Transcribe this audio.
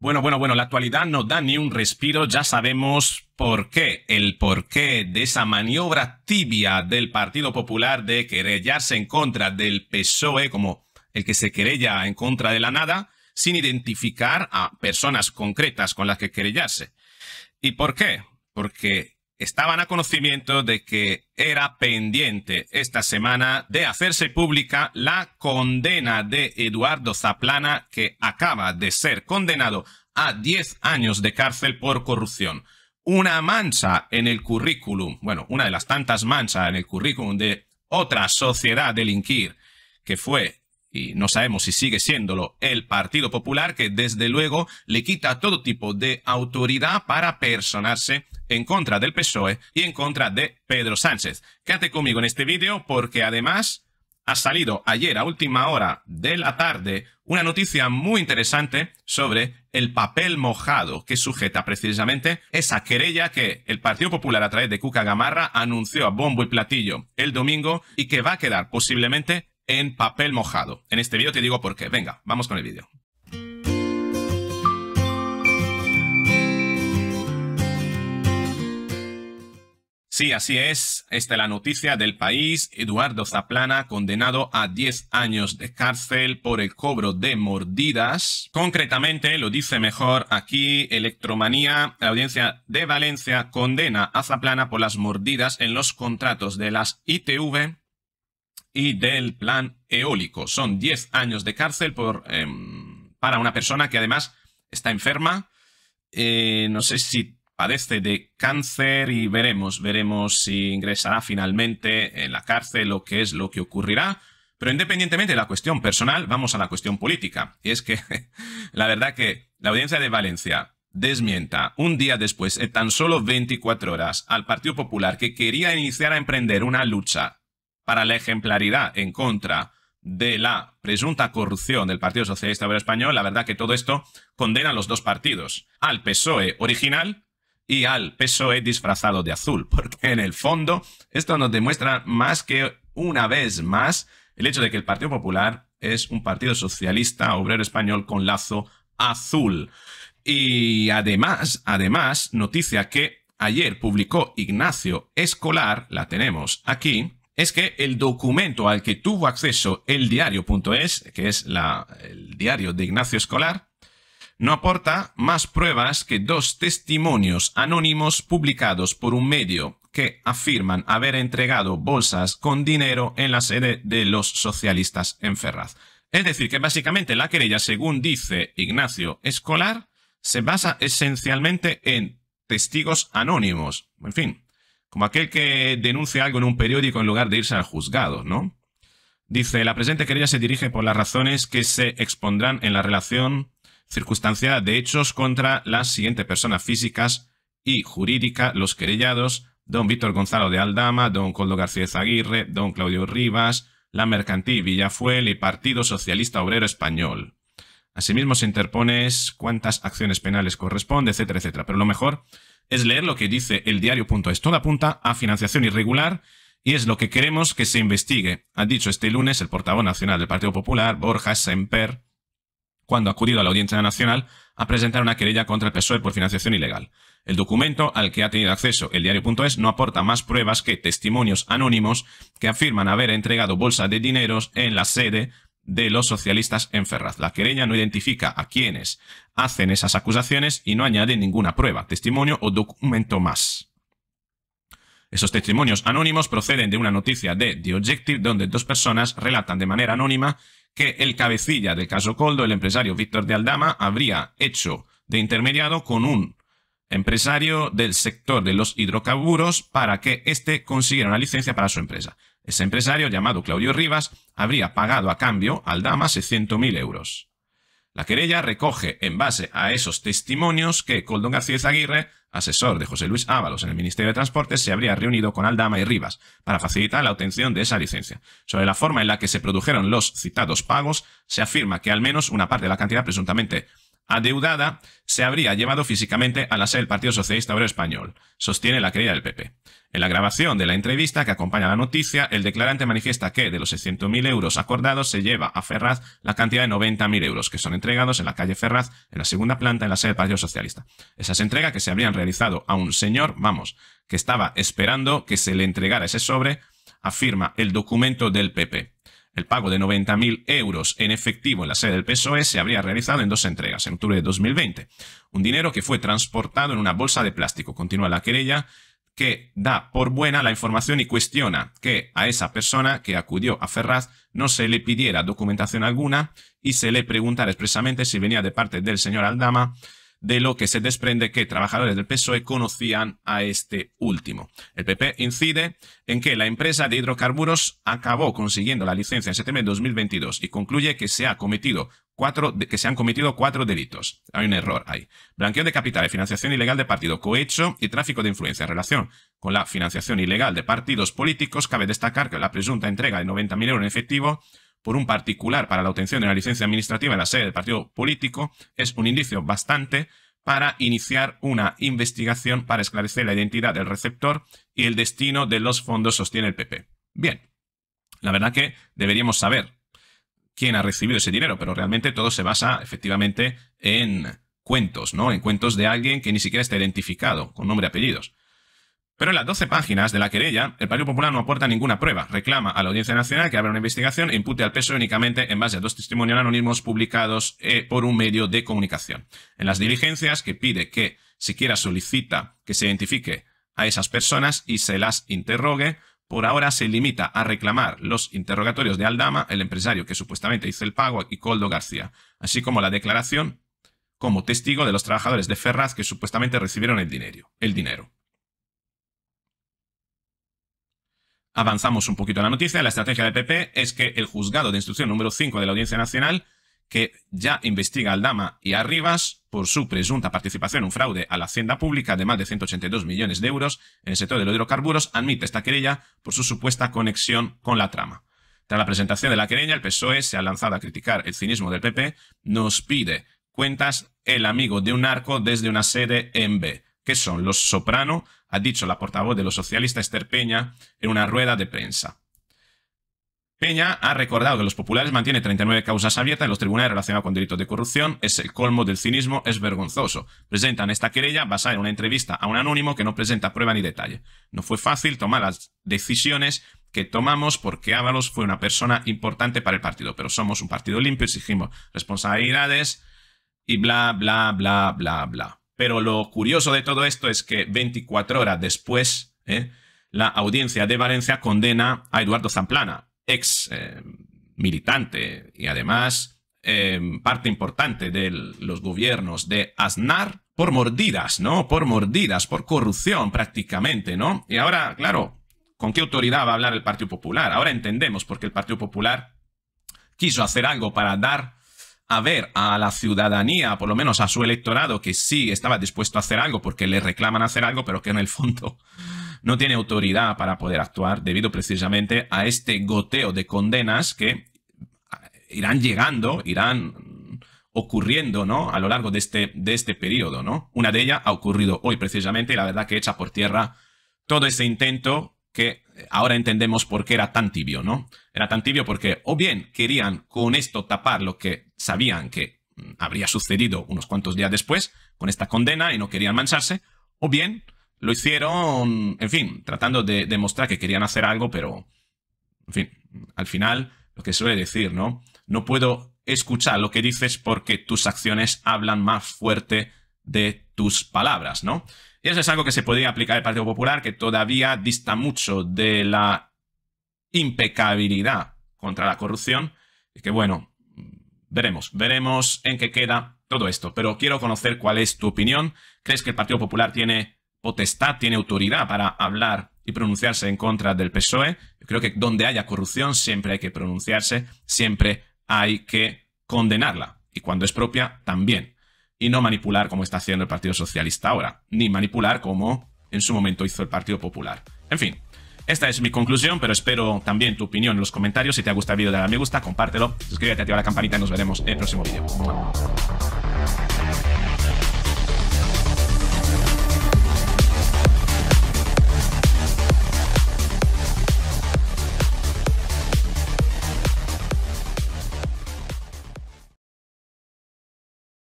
Bueno, bueno, bueno, la actualidad no da ni un respiro, ya sabemos por qué, el porqué de esa maniobra tibia del Partido Popular de querellarse en contra del PSOE, como el que se querella en contra de la nada, sin identificar a personas concretas con las que querellarse. ¿Y por qué? Porque estaban a conocimiento de que era pendiente esta semana de hacerse pública la condena de Eduardo Zaplana, que acaba de ser condenado a 10 años de cárcel por corrupción. Una mancha en el currículum, bueno, una de las tantas manchas en el currículum de otra sociedad delinquir, que fue, y no sabemos si sigue siéndolo, el Partido Popular, que desde luego le quita todo tipo de autoridad para personarse en contra del PSOE y en contra de Pedro Sánchez. Quédate conmigo en este vídeo porque además ha salido ayer a última hora de la tarde una noticia muy interesante sobre el papel mojado que sujeta precisamente esa querella que el Partido Popular a través de Cuca Gamarra anunció a bombo y platillo el domingo y que va a quedar posiblemente en papel mojado. En este vídeo te digo por qué. Venga, vamos con el vídeo. Sí, así es. Esta es la noticia del país. Eduardo Zaplana, condenado a 10 años de cárcel por el cobro de mordidas. Concretamente, lo dice mejor aquí, Electromanía, la audiencia de Valencia condena a Zaplana por las mordidas en los contratos de las ITV y del plan eólico. Son 10 años de cárcel por, em, para una persona que además está enferma. Eh, no sé si padece de cáncer y veremos, veremos si ingresará finalmente en la cárcel o qué es lo que ocurrirá. Pero independientemente de la cuestión personal, vamos a la cuestión política. Y es que la verdad que la audiencia de Valencia desmienta un día después, en tan solo 24 horas, al Partido Popular que quería iniciar a emprender una lucha para la ejemplaridad en contra de la presunta corrupción del Partido Socialista Obrero Español, la verdad que todo esto condena a los dos partidos, al PSOE original y al peso PSOE disfrazado de azul, porque en el fondo esto nos demuestra más que una vez más el hecho de que el Partido Popular es un partido socialista obrero español con lazo azul. Y además, además, noticia que ayer publicó Ignacio Escolar, la tenemos aquí, es que el documento al que tuvo acceso el diario.es, que es la, el diario de Ignacio Escolar, no aporta más pruebas que dos testimonios anónimos publicados por un medio que afirman haber entregado bolsas con dinero en la sede de los socialistas en Ferraz. Es decir, que básicamente la querella, según dice Ignacio Escolar, se basa esencialmente en testigos anónimos. En fin, como aquel que denuncia algo en un periódico en lugar de irse al juzgado, ¿no? Dice, la presente querella se dirige por las razones que se expondrán en la relación Circunstancia de hechos contra las siguientes personas físicas y jurídica, los querellados, don Víctor Gonzalo de Aldama, don Coldo García Aguirre, don Claudio Rivas, la mercantil Villafuel y Partido Socialista Obrero Español. Asimismo se interpones cuántas acciones penales corresponde, etcétera, etcétera. Pero lo mejor es leer lo que dice el diario.es. toda apunta a financiación irregular y es lo que queremos que se investigue, ha dicho este lunes el portavoz nacional del Partido Popular, Borja Semper, cuando ha acudido a la Audiencia Nacional a presentar una querella contra el PSOE por financiación ilegal. El documento al que ha tenido acceso el diario.es no aporta más pruebas que testimonios anónimos que afirman haber entregado bolsas de dineros en la sede de los socialistas en Ferraz. La querella no identifica a quienes hacen esas acusaciones y no añade ninguna prueba, testimonio o documento más. Esos testimonios anónimos proceden de una noticia de The Objective donde dos personas relatan de manera anónima que el cabecilla del caso Coldo, el empresario Víctor de Aldama, habría hecho de intermediado con un empresario del sector de los hidrocarburos para que éste consiguiera una licencia para su empresa. Ese empresario, llamado Claudio Rivas, habría pagado a cambio a Aldama 600.000 euros. La querella recoge, en base a esos testimonios, que Coldón García Aguirre, asesor de José Luis Ábalos en el Ministerio de Transportes, se habría reunido con Aldama y Rivas para facilitar la obtención de esa licencia. Sobre la forma en la que se produjeron los citados pagos, se afirma que al menos una parte de la cantidad presuntamente adeudada se habría llevado físicamente a la sede del Partido Socialista Obrero Español, sostiene la querida del PP. En la grabación de la entrevista que acompaña la noticia, el declarante manifiesta que de los 600.000 euros acordados se lleva a Ferraz la cantidad de 90.000 euros que son entregados en la calle Ferraz, en la segunda planta, en la sede del Partido Socialista. Esas entregas que se habrían realizado a un señor, vamos, que estaba esperando que se le entregara ese sobre, afirma el documento del PP. El pago de 90.000 euros en efectivo en la sede del PSOE se habría realizado en dos entregas, en octubre de 2020. Un dinero que fue transportado en una bolsa de plástico. Continúa la querella que da por buena la información y cuestiona que a esa persona que acudió a Ferraz no se le pidiera documentación alguna y se le preguntara expresamente si venía de parte del señor Aldama de lo que se desprende que trabajadores del PSOE conocían a este último. El PP incide en que la empresa de hidrocarburos acabó consiguiendo la licencia en septiembre de 2022 y concluye que se, ha cometido cuatro, que se han cometido cuatro delitos. Hay un error ahí. Blanqueo de capitales, financiación ilegal de partido, cohecho y tráfico de influencia en relación con la financiación ilegal de partidos políticos. Cabe destacar que la presunta entrega de 90.000 euros en efectivo por un particular para la obtención de una licencia administrativa en la sede del partido político es un indicio bastante para iniciar una investigación para esclarecer la identidad del receptor y el destino de los fondos, sostiene el PP. Bien, la verdad que deberíamos saber quién ha recibido ese dinero, pero realmente todo se basa efectivamente en cuentos, ¿no? En cuentos de alguien que ni siquiera está identificado con nombre y apellidos. Pero en las 12 páginas de la querella, el Partido Popular no aporta ninguna prueba. Reclama a la Audiencia Nacional que abra una investigación e impute al peso e únicamente en base a dos testimonios anónimos publicados eh, por un medio de comunicación. En las diligencias, que pide que siquiera solicita que se identifique a esas personas y se las interrogue, por ahora se limita a reclamar los interrogatorios de Aldama, el empresario que supuestamente hizo el pago, y Coldo García, así como la declaración como testigo de los trabajadores de Ferraz que supuestamente recibieron el dinero. El dinero. avanzamos un poquito en la noticia. La estrategia del PP es que el juzgado de instrucción número 5 de la Audiencia Nacional, que ya investiga al Dama y a Rivas por su presunta participación en un fraude a la hacienda pública de más de 182 millones de euros en el sector de los hidrocarburos, admite esta querella por su supuesta conexión con la trama. Tras la presentación de la querella, el PSOE se ha lanzado a criticar el cinismo del PP. Nos pide cuentas el amigo de un arco desde una sede en B, que son Los Soprano, ha dicho la portavoz de los socialistas Esther Peña en una rueda de prensa. Peña ha recordado que los populares mantienen 39 causas abiertas en los tribunales relacionados con delitos de corrupción. Es el colmo del cinismo, es vergonzoso. Presentan esta querella basada en una entrevista a un anónimo que no presenta prueba ni detalle. No fue fácil tomar las decisiones que tomamos porque Ábalos fue una persona importante para el partido, pero somos un partido limpio, exigimos responsabilidades y bla, bla, bla, bla, bla. Pero lo curioso de todo esto es que 24 horas después, ¿eh? la audiencia de Valencia condena a Eduardo Zamplana, ex eh, militante y además eh, parte importante de los gobiernos de Aznar por mordidas, ¿no? Por mordidas, por corrupción prácticamente, ¿no? Y ahora, claro, ¿con qué autoridad va a hablar el Partido Popular? Ahora entendemos por qué el Partido Popular quiso hacer algo para dar a ver a la ciudadanía, por lo menos a su electorado, que sí estaba dispuesto a hacer algo porque le reclaman hacer algo, pero que en el fondo no tiene autoridad para poder actuar debido precisamente a este goteo de condenas que eh, irán llegando, irán ocurriendo, ¿no? A lo largo de este, de este periodo, ¿no? Una de ellas ha ocurrido hoy precisamente y la verdad que echa por tierra todo ese intento que eh, ahora entendemos por qué era tan tibio, ¿no? Era tan tibio porque o bien querían con esto tapar lo que sabían que mm, habría sucedido unos cuantos días después con esta condena y no querían mancharse, o bien lo hicieron, en fin, tratando de demostrar que querían hacer algo, pero, en fin, al final, lo que suele decir, ¿no? No puedo escuchar lo que dices porque tus acciones hablan más fuerte de tus palabras, ¿no? Y eso es algo que se podría aplicar al Partido Popular, que todavía dista mucho de la impecabilidad contra la corrupción. Y que bueno, veremos, veremos en qué queda todo esto. Pero quiero conocer cuál es tu opinión. ¿Crees que el Partido Popular tiene potestad, tiene autoridad para hablar y pronunciarse en contra del PSOE? Yo creo que donde haya corrupción siempre hay que pronunciarse, siempre hay que condenarla. Y cuando es propia, también y no manipular como está haciendo el Partido Socialista ahora, ni manipular como en su momento hizo el Partido Popular. En fin, esta es mi conclusión, pero espero también tu opinión en los comentarios. Si te ha gustado el vídeo, dale a me gusta, compártelo, suscríbete, activa la campanita y nos veremos en el próximo vídeo.